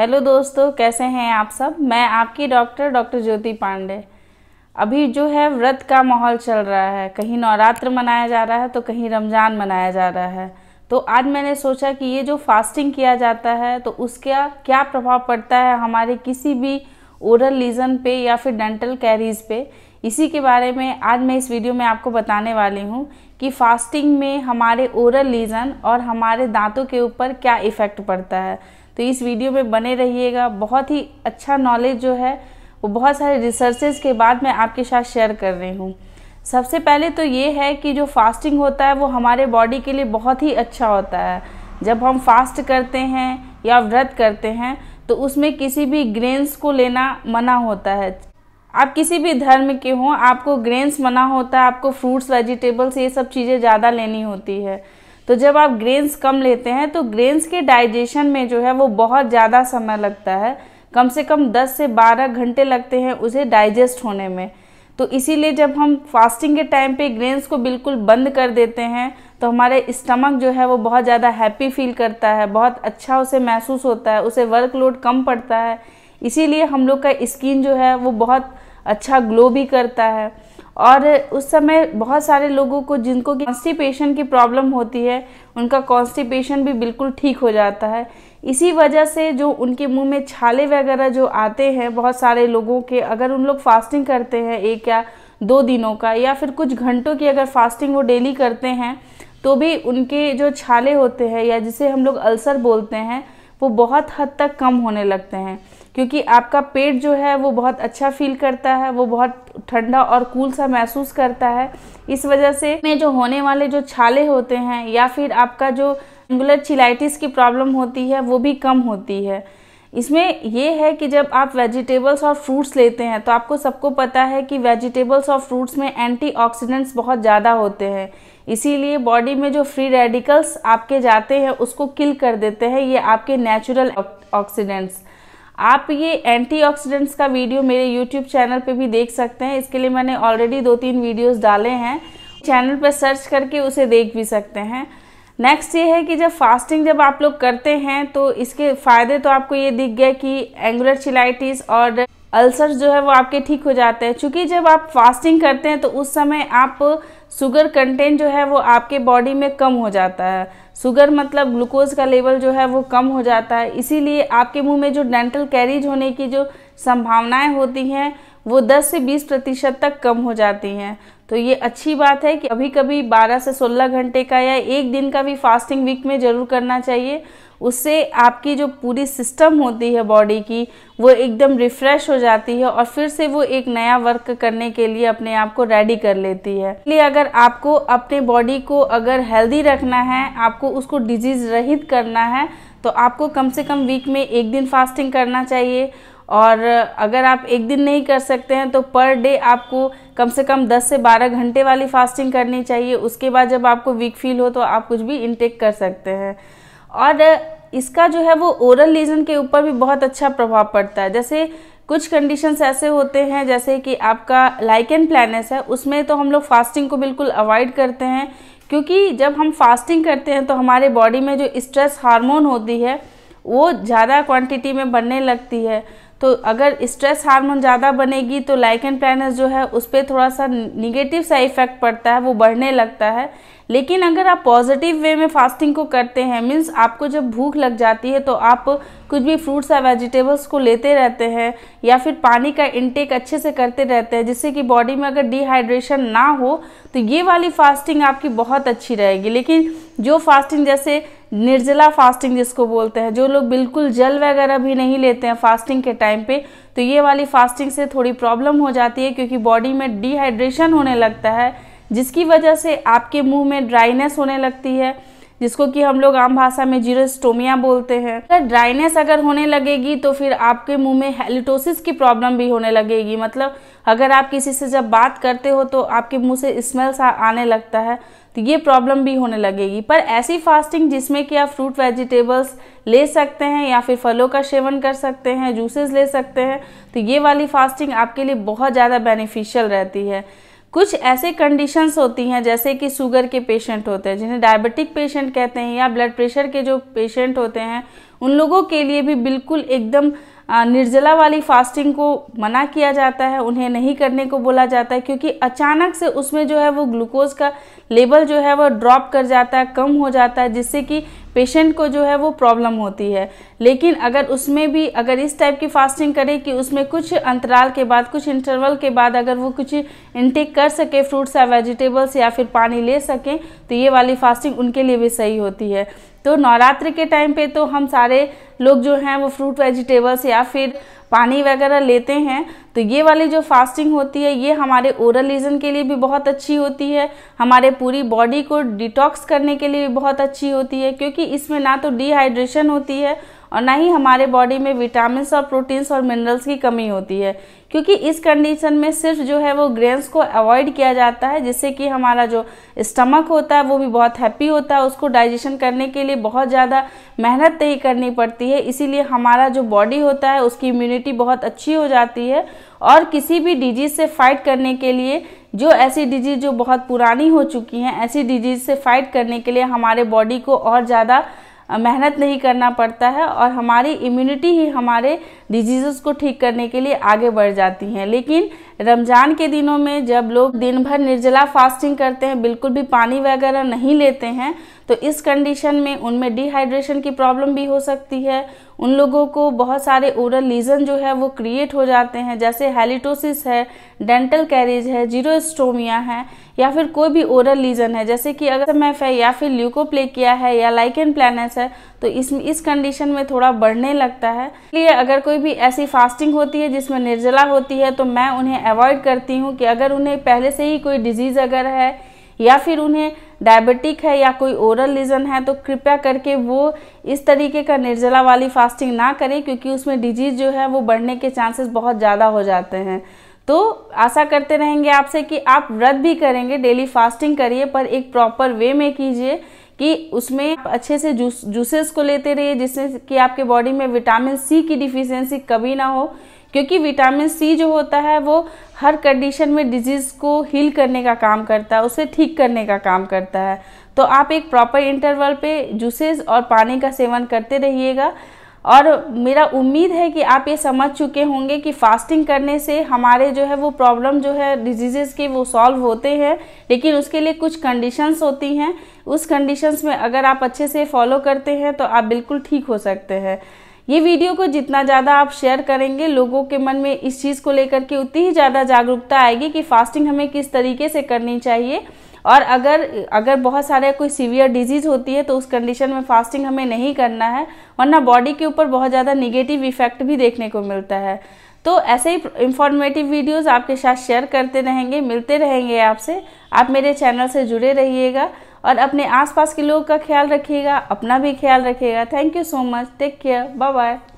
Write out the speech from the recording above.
hello दोस्तों कैसे हैं आप सब मैं आपकी डॉक्टर डॉक्टर ज्योति पांडे अभी जो है व्रत का माहौल चल रहा है कहीं नवरात्र मनाया जा रहा है तो कहीं रमज़ान मनाया जा रहा है तो आज मैंने सोचा कि ये जो फास्टिंग किया जाता है तो उसका क्या प्रभाव पड़ता है हमारे किसी भी ओरल लीजन पे या फिर डेंटल कैरीज पे इसी के बारे में आज मैं इस वीडियो में आपको बताने वाली हूँ कि फास्टिंग में हमारे ओरल लीजन और हमारे दांतों के ऊपर क्या इफ़ेक्ट पड़ता है तो इस वीडियो में बने रहिएगा बहुत ही अच्छा नॉलेज जो है वो बहुत सारे रिसर्चेज के बाद मैं आपके साथ शेयर कर रही हूँ सबसे पहले तो ये है कि जो फास्टिंग होता है वो हमारे बॉडी के लिए बहुत ही अच्छा होता है जब हम फास्ट करते हैं या व्रत करते हैं तो उसमें किसी भी ग्रेन्स को लेना मना होता है आप किसी भी धर्म के हों आपको ग्रेन्स मना होता है आपको फ्रूट्स वेजिटेबल्स ये सब चीज़ें ज़्यादा लेनी होती है तो जब आप ग्रेन्स कम लेते हैं तो ग्रेन्स के डाइजेशन में जो है वो बहुत ज़्यादा समय लगता है कम से कम 10 से 12 घंटे लगते हैं उसे डाइजेस्ट होने में तो इसीलिए जब हम फास्टिंग के टाइम पे ग्रेन्स को बिल्कुल बंद कर देते हैं तो हमारे स्टमक जो है वो बहुत ज़्यादा हैप्पी फील करता है बहुत अच्छा उसे महसूस होता है उसे वर्कलोड कम पड़ता है इसीलिए हम लोग का स्किन जो है वो बहुत अच्छा ग्लो भी करता है और उस समय बहुत सारे लोगों को जिनको कॉन्स्टिपेशन की प्रॉब्लम होती है उनका कॉन्स्टिपेशन भी बिल्कुल ठीक हो जाता है इसी वजह से जो उनके मुंह में छाले वगैरह जो आते हैं बहुत सारे लोगों के अगर उन लोग फास्टिंग करते हैं एक या दो दिनों का या फिर कुछ घंटों की अगर फास्टिंग वो डेली करते हैं तो भी उनके जो छाले होते हैं या जिसे हम लोग अल्सर बोलते हैं वो बहुत हद तक कम होने लगते हैं क्योंकि आपका पेट जो है वो बहुत अच्छा फील करता है वो बहुत ठंडा और कूल सा महसूस करता है इस वजह से में जो होने वाले जो छाले होते हैं या फिर आपका जो एंगुलर चिलाइटिस की प्रॉब्लम होती है वो भी कम होती है इसमें ये है कि जब आप वेजिटेबल्स और फ्रूट्स लेते हैं तो आपको सबको पता है कि वेजिटेबल्स और फ्रूट्स में एंटीऑक्सीडेंट्स बहुत ज़्यादा होते हैं इसीलिए बॉडी में जो फ्री रेडिकल्स आपके जाते हैं उसको किल कर देते हैं ये आपके नेचुरल ऑक्सीडेंट्स आप ये एंटीऑक्सीडेंट्स का वीडियो मेरे यूट्यूब चैनल पे भी देख सकते हैं इसके लिए मैंने ऑलरेडी दो तीन वीडियोस डाले हैं चैनल पर सर्च करके उसे देख भी सकते हैं नेक्स्ट ये है कि जब फास्टिंग जब आप लोग करते हैं तो इसके फ़ायदे तो आपको ये दिख गया कि एंगुलर चिलाइटिस और अल्सर जो है वो आपके ठीक हो जाते हैं चूँकि जब आप फास्टिंग करते हैं तो उस समय आप शुगर कंटेंट जो है वो आपके बॉडी में कम हो जाता है शुगर मतलब ग्लूकोज का लेवल जो है वो कम हो जाता है इसीलिए आपके मुंह में जो डेंटल कैरीज होने की जो संभावनाएं होती हैं वो 10 से 20 प्रतिशत तक कम हो जाती हैं तो ये अच्छी बात है कि कभी कभी 12 से 16 घंटे का या एक दिन का भी फास्टिंग वीक में ज़रूर करना चाहिए उससे आपकी जो पूरी सिस्टम होती है बॉडी की वो एकदम रिफ्रेश हो जाती है और फिर से वो एक नया वर्क करने के लिए अपने आप को रेडी कर लेती है इसलिए अगर आपको अपने बॉडी को अगर हेल्दी रखना है आपको उसको डिजीज रहित करना है तो आपको कम से कम वीक में एक दिन फास्टिंग करना चाहिए और अगर आप एक दिन नहीं कर सकते हैं तो पर डे आपको कम से कम 10 से 12 घंटे वाली फास्टिंग करनी चाहिए उसके बाद जब आपको वीक फील हो तो आप कुछ भी इनटेक कर सकते हैं और इसका जो है वो ओरल लीजन के ऊपर भी बहुत अच्छा प्रभाव पड़ता है जैसे कुछ कंडीशंस ऐसे होते हैं जैसे कि आपका लाइकन प्लानस है उसमें तो हम लोग फास्टिंग को बिल्कुल अवॉइड करते हैं क्योंकि जब हम फास्टिंग करते हैं तो हमारे बॉडी में जो स्ट्रेस हार्मोन होती है वो ज़्यादा क्वांटिटी में बनने लगती है तो अगर स्ट्रेस हार्मोन ज़्यादा बनेगी तो लाइकन प्लानस जो है उस पर थोड़ा सा निगेटिव सा इफेक्ट पड़ता है वो बढ़ने लगता है लेकिन अगर आप पॉजिटिव वे में फास्टिंग को करते हैं मीन्स आपको जब भूख लग जाती है तो आप कुछ भी फ्रूट्स या वेजिटेबल्स को लेते रहते हैं या फिर पानी का इनटेक अच्छे से करते रहते हैं जिससे कि बॉडी में अगर डिहाइड्रेशन ना हो तो ये वाली फास्टिंग आपकी बहुत अच्छी रहेगी लेकिन जो फास्टिंग जैसे निर्जला फास्टिंग जिसको बोलते हैं जो लोग बिल्कुल जल वगैरह भी नहीं लेते हैं फास्टिंग के टाइम पे तो ये वाली फास्टिंग से थोड़ी प्रॉब्लम हो जाती है क्योंकि बॉडी में डिहाइड्रेशन होने लगता है जिसकी वजह से आपके मुंह में ड्राइनेस होने लगती है जिसको कि हम लोग आम भाषा में जीरोस्टोमिया बोलते हैं अगर ड्राइनेस अगर होने लगेगी तो फिर आपके मुंह में हेलिटोसिस की प्रॉब्लम भी होने लगेगी मतलब अगर आप किसी से जब बात करते हो तो आपके मुंह से स्मेल सा आने लगता है तो ये प्रॉब्लम भी होने लगेगी पर ऐसी फास्टिंग जिसमें कि आप फ्रूट वेजिटेबल्स ले सकते हैं या फिर फलों का सेवन कर सकते हैं जूसेस ले सकते हैं तो ये वाली फास्टिंग आपके लिए बहुत ज़्यादा बेनिफिशियल रहती है कुछ ऐसे कंडीशंस होती हैं जैसे कि शुगर के पेशेंट होते हैं जिन्हें डायबिटिक पेशेंट कहते हैं या ब्लड प्रेशर के जो पेशेंट होते हैं उन लोगों के लिए भी बिल्कुल एकदम निर्जला वाली फास्टिंग को मना किया जाता है उन्हें नहीं करने को बोला जाता है क्योंकि अचानक से उसमें जो है वो ग्लूकोज का लेवल जो है वो ड्रॉप कर जाता है कम हो जाता है जिससे कि पेशेंट को जो है वो प्रॉब्लम होती है लेकिन अगर उसमें भी अगर इस टाइप की फास्टिंग करें कि उसमें कुछ अंतराल के बाद कुछ इंटरवल के बाद अगर वो कुछ इनटेक कर सके फ्रूट्स या वेजिटेबल्स या फिर पानी ले सकें तो ये वाली फास्टिंग उनके लिए भी सही होती है तो नवरात्र के टाइम पे तो हम सारे लोग जो हैं वो फ्रूट वेजिटेबल्स या फिर पानी वगैरह लेते हैं तो ये वाली जो फास्टिंग होती है ये हमारे ओरल रीजन के लिए भी बहुत अच्छी होती है हमारे पूरी बॉडी को डिटॉक्स करने के लिए भी बहुत अच्छी होती है क्योंकि इसमें ना तो डिहाइड्रेशन होती है और ना ही हमारे बॉडी में विटामिन और प्रोटीन्स और मिनरल्स की कमी होती है क्योंकि इस कंडीशन में सिर्फ जो है वो ग्रेन्स को अवॉइड किया जाता है जिससे कि हमारा जो स्टमक होता है वो भी बहुत हैप्पी होता है उसको डाइजेशन करने के लिए बहुत ज़्यादा मेहनत नहीं करनी पड़ती है इसीलिए हमारा जो बॉडी होता है उसकी इम्यूनिटी बहुत अच्छी हो जाती है और किसी भी डिजीज़ से फाइट करने के लिए जो ऐसी डिजीज़ जो बहुत पुरानी हो चुकी हैं ऐसी डिजीज़ से फाइट करने के लिए हमारे बॉडी को और ज़्यादा मेहनत नहीं करना पड़ता है और हमारी इम्यूनिटी ही हमारे डिजीज़ को ठीक करने के लिए आगे बढ़ जाती हैं लेकिन रमज़ान के दिनों में जब लोग दिन भर निर्जला फास्टिंग करते हैं बिल्कुल भी पानी वगैरह नहीं लेते हैं तो इस कंडीशन में उनमें डिहाइड्रेशन की प्रॉब्लम भी हो सकती है उन लोगों को बहुत सारे ओरल लीजन जो है वो क्रिएट हो जाते हैं जैसे हेलिटोसिस है डेंटल कैरिज है जीरोस्टोमिया है या फिर कोई भी ओरल लीजन है जैसे कि अगर मैफ है या फिर किया है या लाइकन प्लानस है तो इस इस कंडीशन में थोड़ा बढ़ने लगता है इसलिए अगर कोई भी ऐसी फास्टिंग होती है जिसमें निर्जला होती है तो मैं उन्हें अवॉइड करती हूँ कि अगर उन्हें पहले से ही कोई डिजीज़ अगर है या फिर उन्हें डायबिटिक है या कोई ओरल लीजन है तो कृपया करके वो इस तरीके का निर्जला वाली फास्टिंग ना करें क्योंकि उसमें डिजीज़ जो है वो बढ़ने के चांसेस बहुत ज़्यादा हो जाते हैं तो आशा करते रहेंगे आपसे कि आप व्रत भी करेंगे डेली फास्टिंग करिए पर एक प्रॉपर वे में कीजिए कि उसमें आप अच्छे से जूस जूसेस को लेते रहिए जिससे कि आपके बॉडी में विटामिन सी की डिफिशियंसी कभी ना हो क्योंकि विटामिन सी जो होता है वो हर कंडीशन में डिजीज़ को हील करने का काम करता है उसे ठीक करने का काम करता है तो आप एक प्रॉपर इंटरवल पे जूसेस और पानी का सेवन करते रहिएगा और मेरा उम्मीद है कि आप ये समझ चुके होंगे कि फास्टिंग करने से हमारे जो है वो प्रॉब्लम जो है डिजीज़ेस के वो सॉल्व होते हैं लेकिन उसके लिए कुछ कंडीशंस होती हैं उस कंडीशंस में अगर आप अच्छे से फॉलो करते हैं तो आप बिल्कुल ठीक हो सकते हैं ये वीडियो को जितना ज़्यादा आप शेयर करेंगे लोगों के मन में इस चीज़ को लेकर के उतनी ही ज़्यादा जागरूकता आएगी कि फास्टिंग हमें किस तरीके से करनी चाहिए और अगर अगर बहुत सारे कोई सीवियर डिजीज़ होती है तो उस कंडीशन में फास्टिंग हमें नहीं करना है वरना बॉडी के ऊपर बहुत ज़्यादा निगेटिव इफेक्ट भी देखने को मिलता है तो ऐसे ही इन्फॉर्मेटिव वीडियोज़ आपके साथ शेयर करते रहेंगे मिलते रहेंगे आपसे आप मेरे चैनल से जुड़े रहिएगा और अपने आसपास के लोगों का ख्याल रखिएगा अपना भी ख्याल रखिएगा thank you so much take care bye bye